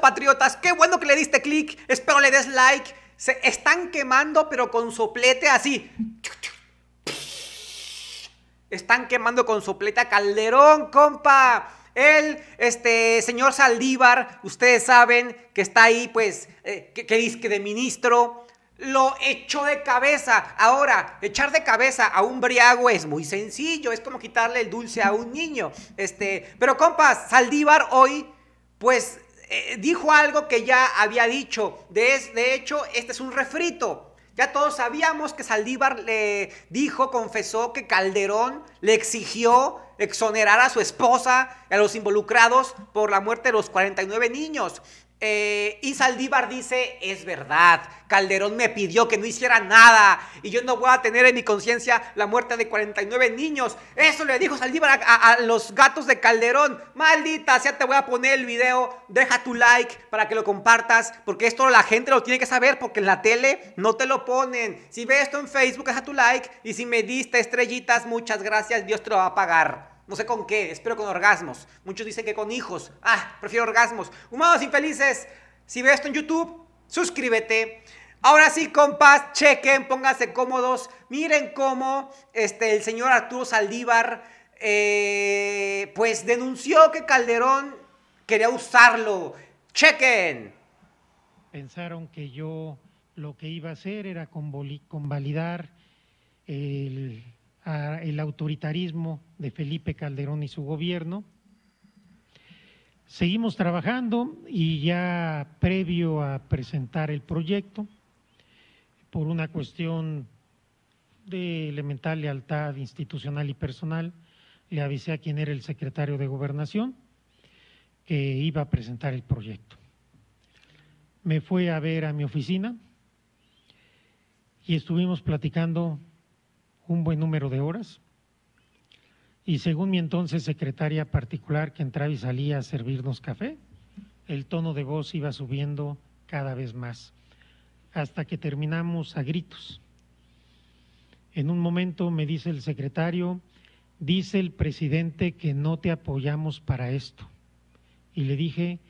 patriotas, qué bueno que le diste clic. Espero le des like. Se están quemando, pero con soplete así. Están quemando con soplete a Calderón, compa. El este, señor Saldívar, ustedes saben que está ahí, pues, eh, que, dice que de ministro lo echó de cabeza. Ahora, echar de cabeza a un briago es muy sencillo, es como quitarle el dulce a un niño. Este, pero compa, Saldívar hoy, pues eh, dijo algo que ya había dicho. De, hecho, este es un refrito. Ya todos sabíamos que Saldívar le dijo, confesó que Calderón le exigió exonerar a su esposa, a los involucrados por la muerte de los 49 niños. Eh, y Saldívar dice, es verdad, Calderón me pidió que no hiciera nada y yo no voy a tener en mi conciencia la muerte de 49 niños. Eso le dijo Saldívar a, los gatos de Calderón. Maldita ya te voy a poner el video, deja tu like para que lo compartas, porque esto la gente lo tiene que saber, porque en la tele no te lo ponen. Si ves esto en Facebook, deja tu like y si me diste estrellitas, muchas gracias, Dios te lo va a pagar. No sé con qué, espero con orgasmos. Muchos dicen que con hijos. Ah, prefiero orgasmos. Humanos infelices, si ves esto en YouTube, suscríbete. Ahora sí, compas, chequen, pónganse cómodos. Miren cómo este, el señor Arturo Saldívar, eh, pues denunció que Calderón quería usarlo. Chequen. Pensaron que yo lo que iba a hacer era convalidar el el autoritarismo de Felipe Calderón y su gobierno. Seguimos trabajando y ya previo a presentar el proyecto, por una cuestión de elemental lealtad institucional y personal, le avisé a quien era el secretario de gobernación que iba a presentar el proyecto. Me fue a ver a mi oficina y estuvimos platicando un buen número de horas. Y según mi entonces secretaria particular que entraba y salía a servirnos café, el tono de voz iba subiendo cada vez más, hasta que terminamos a gritos. En un momento me dice el secretario, dice el presidente que no te apoyamos para esto. Y le dije,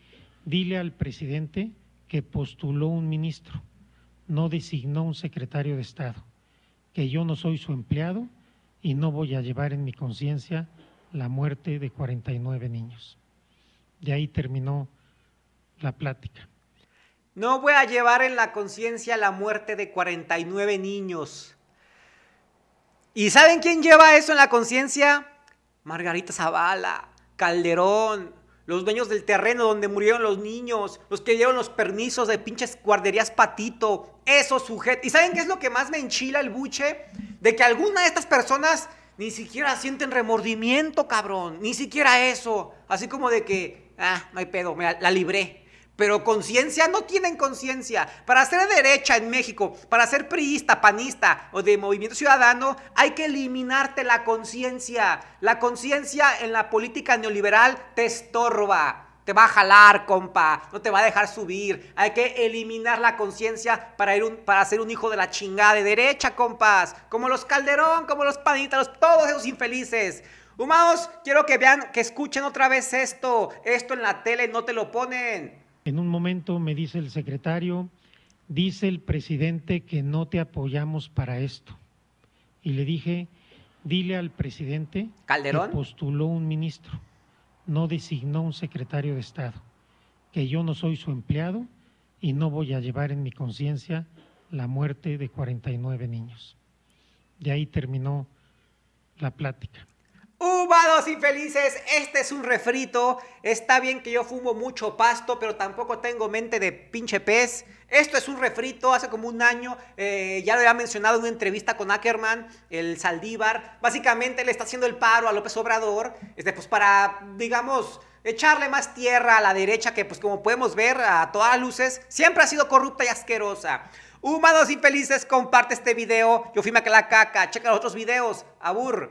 dile al presidente que postuló un ministro, no designó un secretario de Estado que yo no soy su empleado y no voy a llevar en mi conciencia la muerte de 49 niños. De ahí terminó la plática. No voy a llevar en la conciencia la muerte de 49 niños. ¿Y saben quién lleva eso en la conciencia? Margarita Zavala, Calderón, los dueños del terreno donde murieron los niños, los que dieron los permisos de pinches guarderías patito, esos sujetos. ¿Y saben qué es lo que más me enchila el buche? De que alguna de estas personas ni siquiera sienten remordimiento, cabrón, ni siquiera eso. Así como de que, ah, no hay pedo, me la, la libré. Pero conciencia no tienen conciencia. Para ser derecha en México, para ser priista, panista o de movimiento ciudadano, hay que eliminarte la conciencia. La conciencia en la política neoliberal te estorba. Te va a jalar, compa. No te va a dejar subir. Hay que eliminar la conciencia para, para ser un hijo de la chingada de derecha, compas. Como los Calderón, como los Panitas, todos esos infelices. Humanos, quiero que vean, que escuchen otra vez esto. Esto en la tele no te lo ponen. En un momento me dice el secretario, dice el presidente que no te apoyamos para esto. Y le dije, dile al presidente ¿Calderón? que postuló un ministro, no designó un secretario de Estado, que yo no soy su empleado y no voy a llevar en mi conciencia la muerte de 49 niños. De ahí terminó la plática y infelices, este es un refrito. Está bien que yo fumo mucho pasto, pero tampoco tengo mente de pinche pez. Esto es un refrito, hace como un año, eh, ya lo había mencionado en una entrevista con Ackerman, el Saldívar. Básicamente le está haciendo el paro a López Obrador, este, pues para, digamos, echarle más tierra a la derecha que, pues como podemos ver, a todas luces, siempre ha sido corrupta y asquerosa. y felices comparte este video. Yo fui caca, checa los otros videos. Abur.